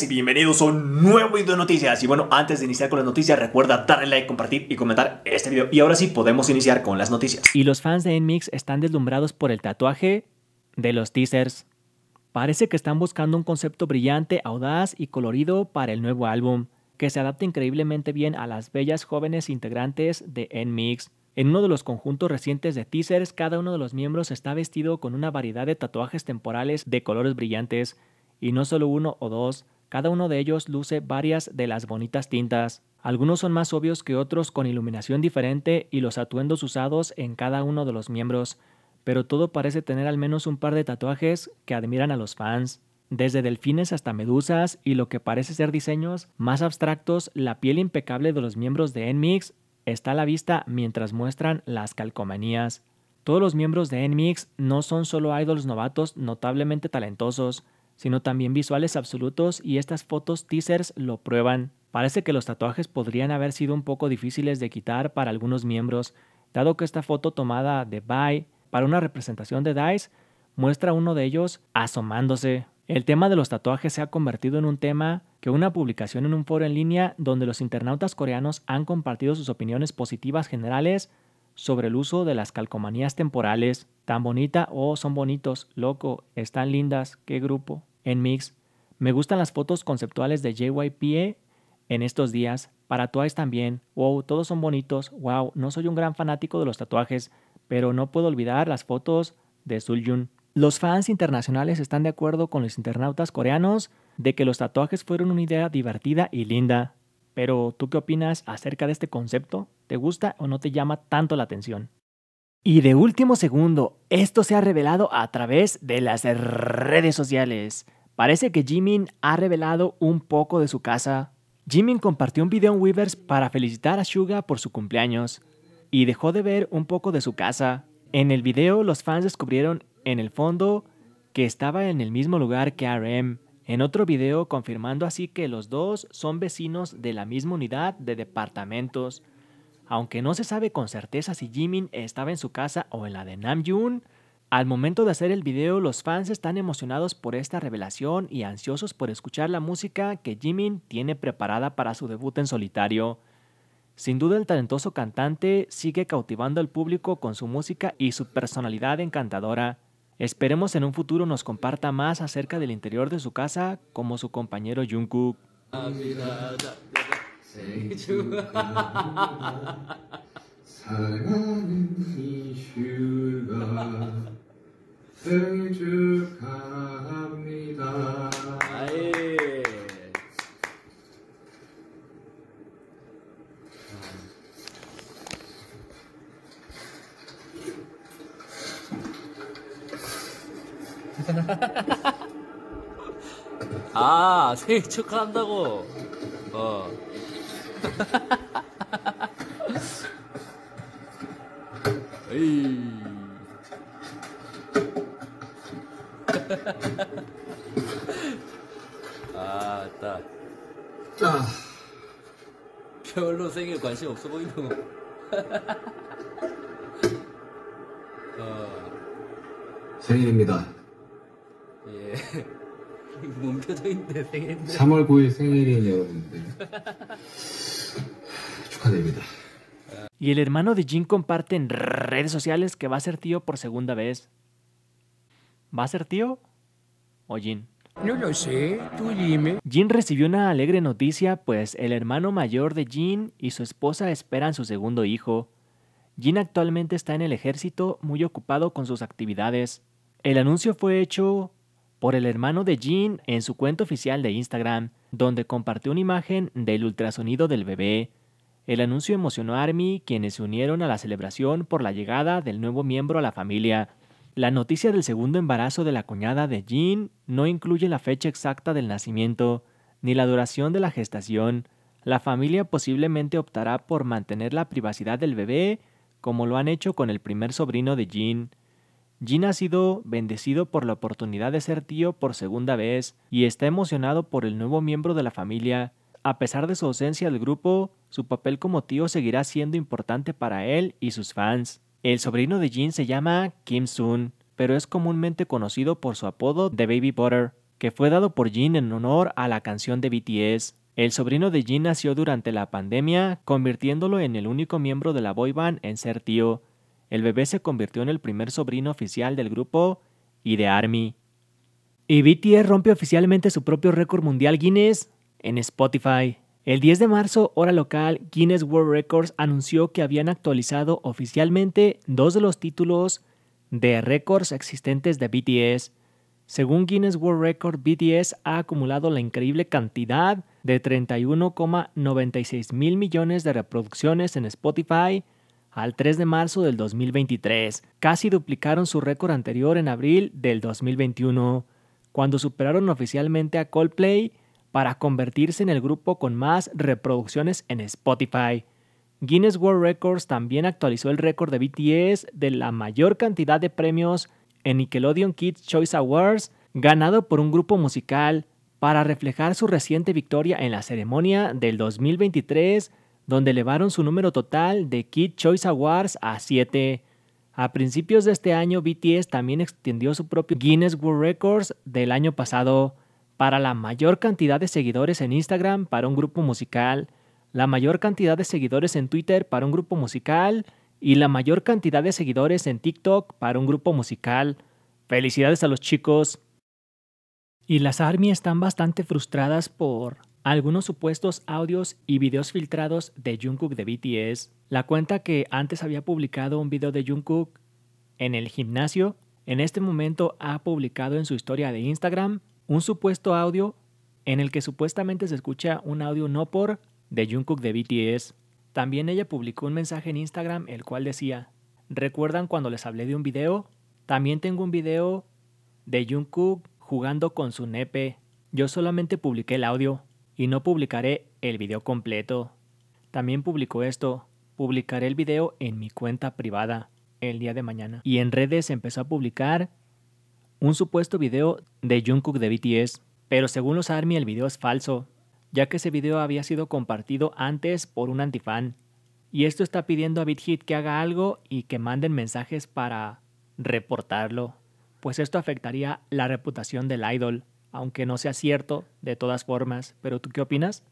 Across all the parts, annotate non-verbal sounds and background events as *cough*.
y bienvenidos a un nuevo de noticias y bueno antes de iniciar con las noticias recuerda darle like, compartir y comentar este video y ahora sí podemos iniciar con las noticias Y los fans de Nmix están deslumbrados por el tatuaje de los teasers Parece que están buscando un concepto brillante, audaz y colorido para el nuevo álbum que se adapta increíblemente bien a las bellas jóvenes integrantes de Nmix en uno de los conjuntos recientes de teasers, cada uno de los miembros está vestido con una variedad de tatuajes temporales de colores brillantes, y no solo uno o dos, cada uno de ellos luce varias de las bonitas tintas. Algunos son más obvios que otros con iluminación diferente y los atuendos usados en cada uno de los miembros, pero todo parece tener al menos un par de tatuajes que admiran a los fans. Desde delfines hasta medusas y lo que parece ser diseños más abstractos, la piel impecable de los miembros de Enmix está a la vista mientras muestran las calcomanías. Todos los miembros de N-MIX no son solo idols novatos notablemente talentosos, sino también visuales absolutos y estas fotos teasers lo prueban. Parece que los tatuajes podrían haber sido un poco difíciles de quitar para algunos miembros, dado que esta foto tomada de Bye para una representación de Dice muestra a uno de ellos asomándose, el tema de los tatuajes se ha convertido en un tema que una publicación en un foro en línea donde los internautas coreanos han compartido sus opiniones positivas generales sobre el uso de las calcomanías temporales. Tan bonita, oh, son bonitos, loco, están lindas, qué grupo. En Mix, me gustan las fotos conceptuales de JYP en estos días, para Twice también, wow, todos son bonitos, wow, no soy un gran fanático de los tatuajes, pero no puedo olvidar las fotos de yoon los fans internacionales están de acuerdo con los internautas coreanos de que los tatuajes fueron una idea divertida y linda. Pero, ¿tú qué opinas acerca de este concepto? ¿Te gusta o no te llama tanto la atención? Y de último segundo, esto se ha revelado a través de las redes sociales. Parece que Jimin ha revelado un poco de su casa. Jimin compartió un video en Weavers para felicitar a Suga por su cumpleaños y dejó de ver un poco de su casa. En el video los fans descubrieron en el fondo, que estaba en el mismo lugar que RM, en otro video confirmando así que los dos son vecinos de la misma unidad de departamentos. Aunque no se sabe con certeza si Jimin estaba en su casa o en la de Namjoon, al momento de hacer el video los fans están emocionados por esta revelación y ansiosos por escuchar la música que Jimin tiene preparada para su debut en solitario. Sin duda el talentoso cantante sigue cautivando al público con su música y su personalidad encantadora. Esperemos en un futuro nos comparta más acerca del interior de su casa como su compañero Jungkook. *laughs* *laughs* 아 생일 축하한다고 어 에이 아따 아. 별로 아. 생일 관심 없어 보이고 *laughs* 어. 생일입니다 Eh, *laughs* y el hermano de Jin comparte en redes sociales que va a ser tío por segunda vez. ¿Va a ser tío o Jin? No lo sé, tú dime. Jin recibió una alegre noticia, pues el hermano mayor de Jin y su esposa esperan su segundo hijo. Jin actualmente está en el ejército, muy ocupado con sus actividades. El anuncio fue hecho por el hermano de Jean en su cuenta oficial de Instagram, donde compartió una imagen del ultrasonido del bebé. El anuncio emocionó a Army, quienes se unieron a la celebración por la llegada del nuevo miembro a la familia. La noticia del segundo embarazo de la cuñada de Jean no incluye la fecha exacta del nacimiento, ni la duración de la gestación. La familia posiblemente optará por mantener la privacidad del bebé, como lo han hecho con el primer sobrino de Jean. Jin ha sido bendecido por la oportunidad de ser tío por segunda vez y está emocionado por el nuevo miembro de la familia. A pesar de su ausencia del grupo, su papel como tío seguirá siendo importante para él y sus fans. El sobrino de Jin se llama Kim Soon, pero es comúnmente conocido por su apodo de Baby Butter, que fue dado por Jin en honor a la canción de BTS. El sobrino de Jin nació durante la pandemia, convirtiéndolo en el único miembro de la boy band en ser tío, el bebé se convirtió en el primer sobrino oficial del grupo y de Army. Y BTS rompe oficialmente su propio récord mundial Guinness en Spotify. El 10 de marzo, hora local, Guinness World Records anunció que habían actualizado oficialmente dos de los títulos de récords existentes de BTS. Según Guinness World Record, BTS ha acumulado la increíble cantidad de 31,96 mil millones de reproducciones en Spotify al 3 de marzo del 2023. Casi duplicaron su récord anterior en abril del 2021, cuando superaron oficialmente a Coldplay para convertirse en el grupo con más reproducciones en Spotify. Guinness World Records también actualizó el récord de BTS de la mayor cantidad de premios en Nickelodeon Kids Choice Awards ganado por un grupo musical para reflejar su reciente victoria en la ceremonia del 2023 donde elevaron su número total de Kid Choice Awards a 7. A principios de este año, BTS también extendió su propio Guinness World Records del año pasado para la mayor cantidad de seguidores en Instagram para un grupo musical, la mayor cantidad de seguidores en Twitter para un grupo musical y la mayor cantidad de seguidores en TikTok para un grupo musical. Felicidades a los chicos. Y las ARMY están bastante frustradas por algunos supuestos audios y videos filtrados de Jungkook de BTS, la cuenta que antes había publicado un video de Jungkook en el gimnasio, en este momento ha publicado en su historia de Instagram un supuesto audio en el que supuestamente se escucha un audio no por de Jungkook de BTS. También ella publicó un mensaje en Instagram el cual decía, ¿recuerdan cuando les hablé de un video? También tengo un video de Jungkook jugando con su nepe. Yo solamente publiqué el audio y no publicaré el video completo. También publicó esto, publicaré el video en mi cuenta privada el día de mañana. Y en redes empezó a publicar un supuesto video de Jungkook de BTS, pero según los ARMY el video es falso, ya que ese video había sido compartido antes por un antifan. Y esto está pidiendo a BitHit que haga algo y que manden mensajes para reportarlo, pues esto afectaría la reputación del idol aunque no sea cierto de todas formas. Pero tú qué opinas?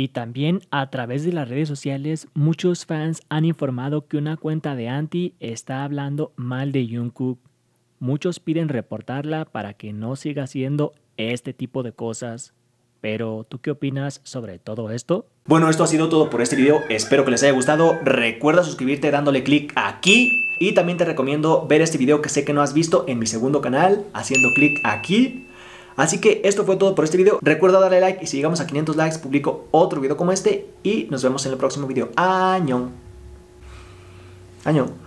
Y también a través de las redes sociales, muchos fans han informado que una cuenta de Anti está hablando mal de Jungkook. Muchos piden reportarla para que no siga haciendo este tipo de cosas. Pero, ¿tú qué opinas sobre todo esto? Bueno, esto ha sido todo por este video. Espero que les haya gustado. Recuerda suscribirte dándole clic aquí. Y también te recomiendo ver este video que sé que no has visto en mi segundo canal, haciendo clic aquí. Así que esto fue todo por este video. Recuerda darle like y si llegamos a 500 likes publico otro video como este y nos vemos en el próximo video. Año. Año.